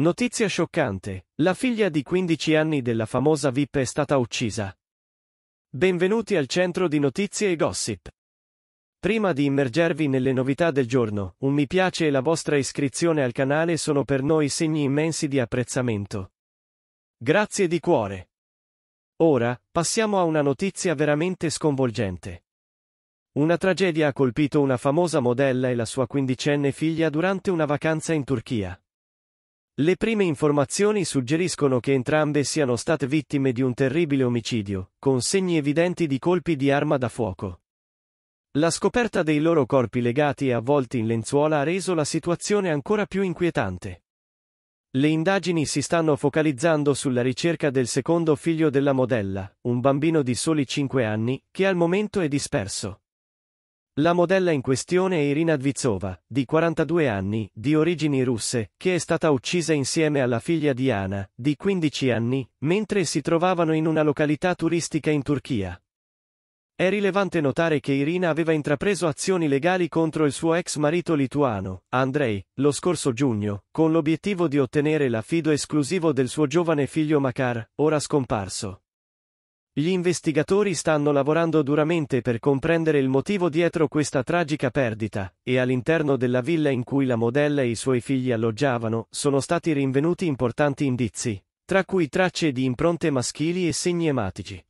Notizia scioccante, la figlia di 15 anni della famosa VIP è stata uccisa. Benvenuti al centro di notizie e gossip. Prima di immergervi nelle novità del giorno, un mi piace e la vostra iscrizione al canale sono per noi segni immensi di apprezzamento. Grazie di cuore. Ora, passiamo a una notizia veramente sconvolgente. Una tragedia ha colpito una famosa modella e la sua quindicenne figlia durante una vacanza in Turchia. Le prime informazioni suggeriscono che entrambe siano state vittime di un terribile omicidio, con segni evidenti di colpi di arma da fuoco. La scoperta dei loro corpi legati e avvolti in lenzuola ha reso la situazione ancora più inquietante. Le indagini si stanno focalizzando sulla ricerca del secondo figlio della modella, un bambino di soli 5 anni, che al momento è disperso. La modella in questione è Irina Dvizova, di 42 anni, di origini russe, che è stata uccisa insieme alla figlia Diana, di 15 anni, mentre si trovavano in una località turistica in Turchia. È rilevante notare che Irina aveva intrapreso azioni legali contro il suo ex marito lituano, Andrei, lo scorso giugno, con l'obiettivo di ottenere l'affido esclusivo del suo giovane figlio Makar, ora scomparso. Gli investigatori stanno lavorando duramente per comprendere il motivo dietro questa tragica perdita, e all'interno della villa in cui la modella e i suoi figli alloggiavano sono stati rinvenuti importanti indizi, tra cui tracce di impronte maschili e segni ematici.